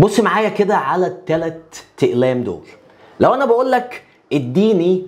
بص معايا كده على التلات تقلام دول لو انا بقول لك اديني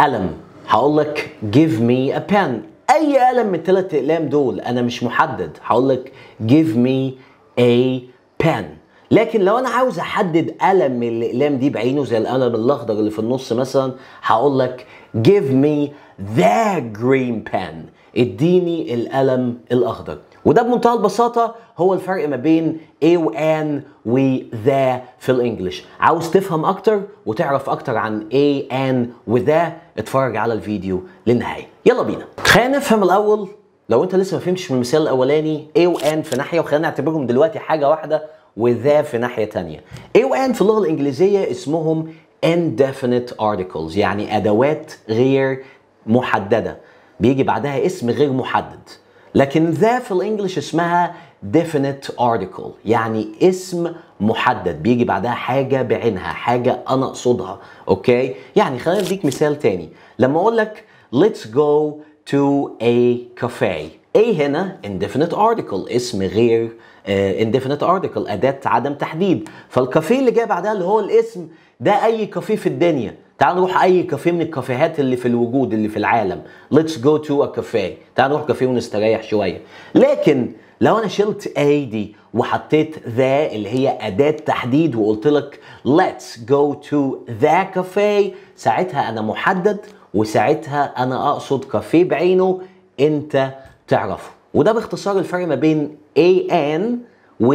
قلم هقول لك جيف مي ا بن اي قلم من التلات اقلام دول انا مش محدد هقول لك جيف مي ا بن لكن لو انا عاوز احدد قلم من الاقلام دي بعينه زي القلم الاخضر اللي في النص مثلا هقول لك جيف مي ذا جرين بن اديني القلم الاخضر وده بمنتهى البساطة هو الفرق ما بين a و an و the في الانجليش عاوز تفهم اكتر وتعرف اكتر عن a an و the اتفرج على الفيديو للنهاية يلا بينا خلينا نفهم الاول لو انت لسه ما فهمتش من المثال الاولاني a و an في ناحية وخلينا نعتبرهم دلوقتي حاجة واحدة و the في ناحية تانية a و an في اللغة الانجليزية اسمهم indefinite articles يعني ادوات غير محددة بيجي بعدها اسم غير محدد لكن ذا في الانجليش اسمها definite article يعني اسم محدد بيجي بعدها حاجة بعينها حاجة أنا أقصدها أوكي يعني خلينا أديك مثال تاني لما أقول لك let's go to a cafe A هنا indefinite article اسم غير uh, indefinite article أداة عدم تحديد فالكافيه اللي جاي بعدها اللي هو الاسم ده أي كافيه في الدنيا تعال نروح اي كافيه من الكافيهات اللي في الوجود اللي في العالم ليتس جو تو ا كافيه تعال نروح كافيه ونستريح شويه لكن لو انا شلت اي دي وحطيت ذا اللي هي اداه تحديد وقلت لك ليتس جو تو ذا كافيه ساعتها انا محدد وساعتها انا اقصد كافيه بعينه انت تعرفه وده باختصار الفرق ما بين اي ان و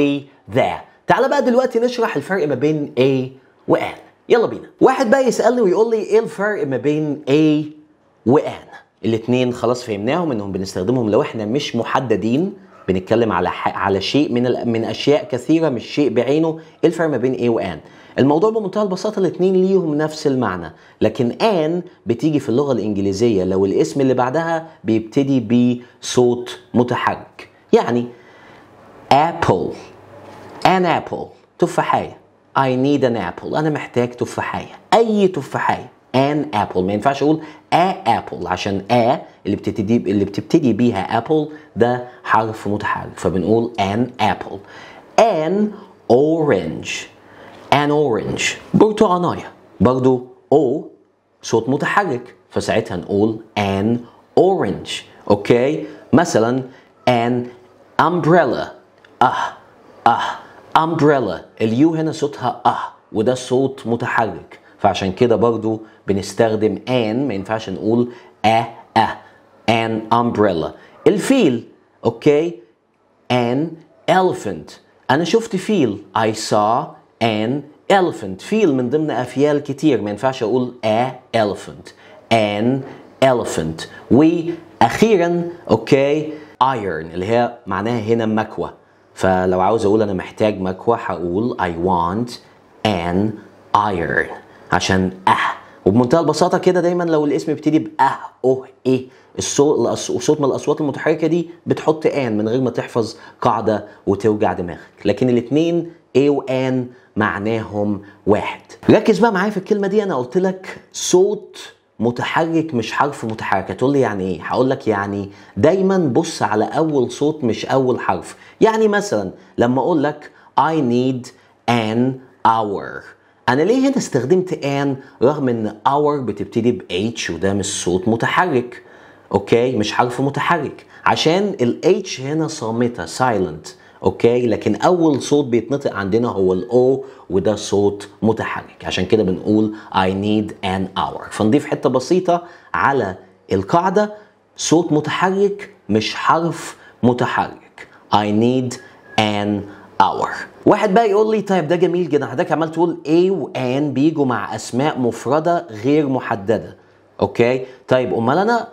ذا تعال بقى دلوقتي نشرح الفرق ما بين اي وان يلا بينا واحد بقى يسالني ويقول لي ايه الفرق ما بين A و N الاثنين خلاص فهمناهم انهم بنستخدمهم لو احنا مش محددين بنتكلم على ح... على شيء من من اشياء كثيره مش شيء بعينه ايه الفرق ما بين ايه وان الموضوع بمنتهى البساطه الاثنين ليهم نفس المعنى لكن ان بتيجي في اللغه الانجليزيه لو الاسم اللي بعدها بيبتدي بصوت متحرك يعني ابل ان ابل تفاحيه I need an apple أنا محتاج تفاحية أي تفاحية an apple ما ينفعش أقول a apple عشان a اللي بتبتدي اللي بتبتدي بيها apple ده حرف متحرك فبنقول an apple an orange an orange برتقانية برضو o صوت متحرك فساعتها نقول an orange اوكي مثلا an umbrella اه اه umbrella اليو هنا صوتها اه وده صوت متحرك فعشان كده برضو بنستخدم ان ما ينفعش نقول اه اه an umbrella الفيل اوكي an elephant انا شفت فيل I saw an elephant فيل من ضمن افيال كتير ما ينفعش اقول a elephant an elephant واخيرا اوكي iron اللي هي معناها هنا مكوه فلو عاوز اقول انا محتاج مكوى هقول I want an iron عشان اه وبمنتهى البساطه كده دايما لو الاسم بيبتدي باه اه ايه الصوت وصوت من الاصوات المتحركه دي بتحط ان من غير ما تحفظ قاعده وتوجع دماغك لكن الاثنين ايه وان معناهم واحد ركز بقى معايا في الكلمه دي انا قلت لك صوت متحرك مش حرف متحرك هتقول لي يعني ايه هقول لك يعني دايما بص على اول صوت مش اول حرف يعني مثلا لما اقول لك I need an hour انا ليه هنا استخدمت an رغم ان hour بتبتدي ب h وده مش صوت متحرك اوكي مش حرف متحرك عشان ال h هنا صامته silent اوكي لكن اول صوت بيتنطق عندنا هو الاو وده صوت متحرك عشان كده بنقول I need an hour فنضيف حته بسيطه على القاعده صوت متحرك مش حرف متحرك I need an hour واحد بقى يقول لي طيب ده جميل جدا حضرتك عمال تقول A و N بيجوا مع اسماء مفرده غير محدده اوكي طيب امال انا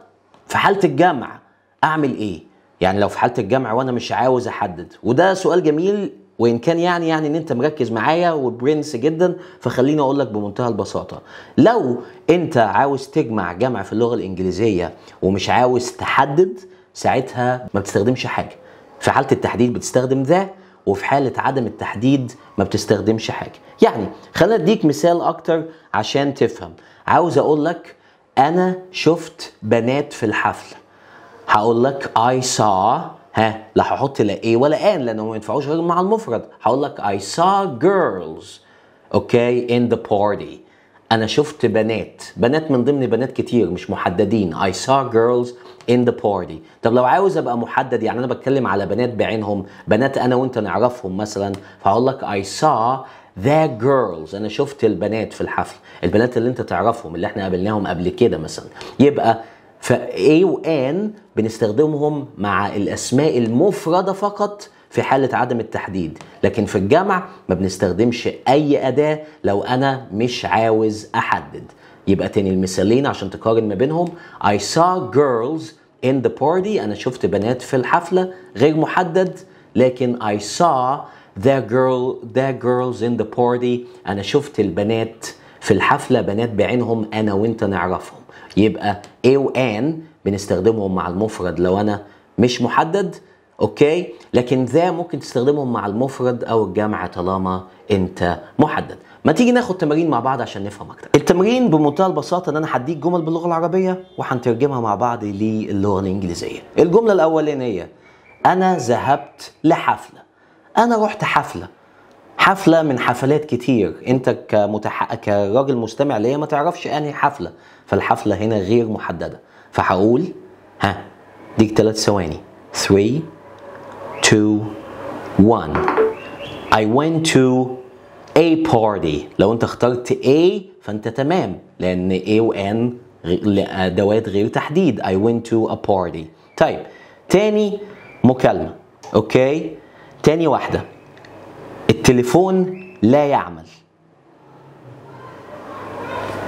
في حاله الجمع اعمل ايه يعني لو في حاله الجمع وانا مش عاوز احدد وده سؤال جميل وان كان يعني يعني ان انت مركز معايا وبرنس جدا فخليني اقول لك بمنتهى البساطه لو انت عاوز تجمع جمع في اللغه الانجليزيه ومش عاوز تحدد ساعتها ما بتستخدمش حاجه في حاله التحديد بتستخدم ذا وفي حاله عدم التحديد ما بتستخدمش حاجه يعني خلينا اديك مثال اكتر عشان تفهم عاوز اقول لك انا شفت بنات في الحفله هقول لك I saw ها لا هحط لا ايه ولا ان لانه ما ينفعوش غير مع المفرد هقول لك I saw girls اوكي okay, in the party انا شفت بنات بنات من ضمن بنات كتير مش محددين I saw girls in the party طب لو عاوز ابقى محدد يعني انا بتكلم على بنات بعينهم بنات انا وانت نعرفهم مثلا فهقول لك I saw the girls انا شفت البنات في الحفل البنات اللي انت تعرفهم اللي احنا قابلناهم قبل كده مثلا يبقى فA وآن بنستخدمهم مع الأسماء المفردة فقط في حالة عدم التحديد لكن في الجمع ما بنستخدمش أي أداة لو أنا مش عاوز أحدد يبقى تاني المثالين عشان تقارن ما بينهم I saw girls in the party أنا شفت بنات في الحفلة غير محدد لكن I saw the girl the girls in the party أنا شفت البنات في الحفلة بنات بعينهم أنا وأنت نعرفهم يبقى a وان بنستخدمهم مع المفرد لو انا مش محدد اوكي لكن ذا ممكن تستخدمهم مع المفرد او الجمع طالما انت محدد ما تيجي ناخد تمارين مع بعض عشان نفهم اكتر التمرين بمنتهى البساطه ان انا هديك جمل باللغه العربيه وهنترجمها مع بعض للغه الانجليزيه الجمله الاولانيه انا ذهبت لحفله انا رحت حفله حفله من حفلات كتير انت كمتح... كراجل مستمع ليا ما تعرفش انهي حفله فالحفله هنا غير محدده فهقول ها ديك ثلاث ثواني 3 2 1 I went to a party لو انت اخترت a فانت تمام لان a و n ادوات غير تحديد I went to a party طيب تاني مكالمه اوكي تاني واحده التليفون لا يعمل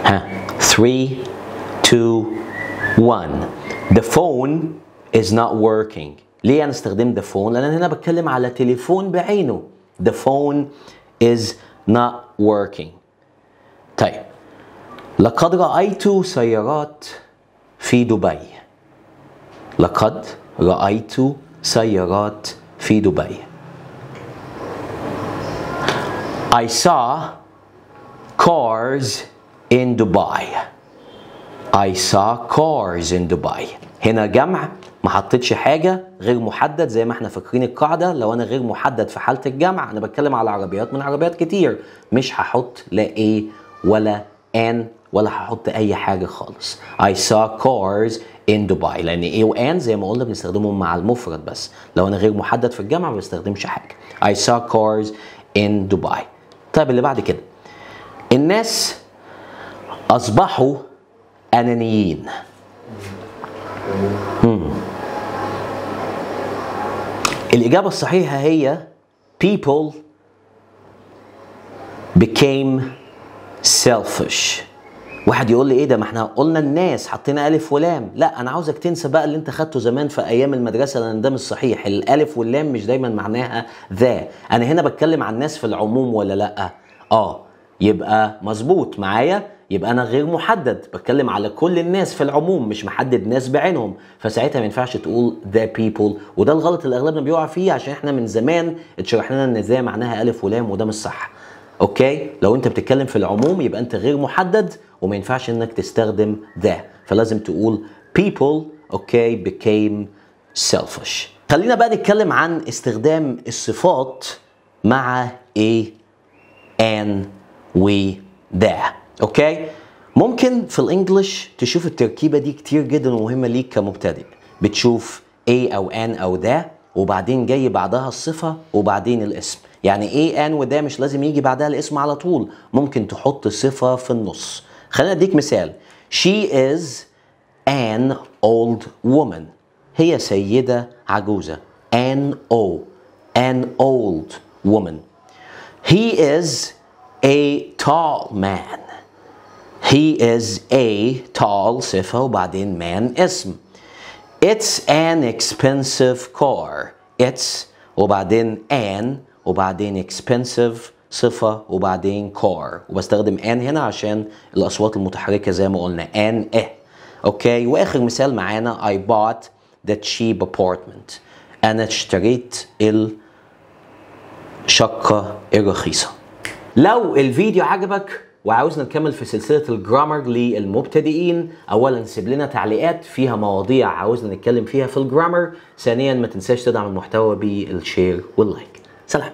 ها 3 2 1 The phone is not working ليه انا استخدمت the phone لان انا هنا بتكلم على تليفون بعينه The phone is not working طيب لقد رأيت سيارات في دبي لقد رأيت سيارات في دبي I saw cars in Dubai I saw cars in Dubai هنا جمع ما حطيتش حاجة غير محدد زي ما احنا فاكرين القاعدة لو انا غير محدد في حالة الجمع انا بتكلم على عربيات من عربيات كتير مش هحط لا ايه ولا ان ولا هحط اي حاجة خالص I saw cars in Dubai لان ايه وان زي ما قلنا بنستخدمهم مع المفرد بس لو انا غير محدد في الجمع ما بستخدمش حاجة I saw cars in Dubai طيب اللي بعد كده الناس اصبحوا انانيين مم. الاجابه الصحيحه هي people became selfish واحد يقول لي ايه ده ما احنا قلنا الناس حطينا الف ولام لا انا عاوزك تنسى بقى اللي انت خدته زمان في ايام المدرسه لان ده مش صحيح الالف واللام مش دايما معناها ذا انا هنا بتكلم عن الناس في العموم ولا لا اه يبقى مظبوط معايا يبقى انا غير محدد بتكلم على كل الناس في العموم مش محدد ناس بعينهم فساعتها ما ينفعش تقول ذا بيبول وده الغلط اللي اغلبنا بيقع فيه عشان احنا من زمان اتشرح لنا ان ذا معناها الف ولام وده مش صح اوكي لو انت بتتكلم في العموم يبقى انت غير محدد وما ينفعش انك تستخدم ذا فلازم تقول people اوكي became selfish خلينا بقى نتكلم عن استخدام الصفات مع ايه ان و ذا اوكي ممكن في الانجليش تشوف التركيبه دي كتير جدا ومهمه ليك كمبتدئ بتشوف ايه او ان او ذا وبعدين جاي بعدها الصفه وبعدين الاسم يعني ايه ان وده مش لازم يجي بعدها الاسم على طول ممكن تحط صفه في النص خلينا اديك مثال she is an old woman هي سيده عجوزه an o an old woman he is a tall man he is a tall صفه وبعدين man اسم it's an expensive car it's وبعدين an وبعدين expensive صفة وبعدين car وبستخدم ان هنا عشان الأصوات المتحركة زي ما قلنا ان اه اوكي وآخر مثال معانا I bought the cheap apartment أنا اشتريت الشقة الرخيصة لو الفيديو عجبك وعاوزنا نكمل في سلسله الجرامر للمبتدئين اولا سيب لنا تعليقات فيها مواضيع عاوزنا نتكلم فيها في الجرامر ثانيا ما تنساش تدعم المحتوى بالشير واللايك 再来。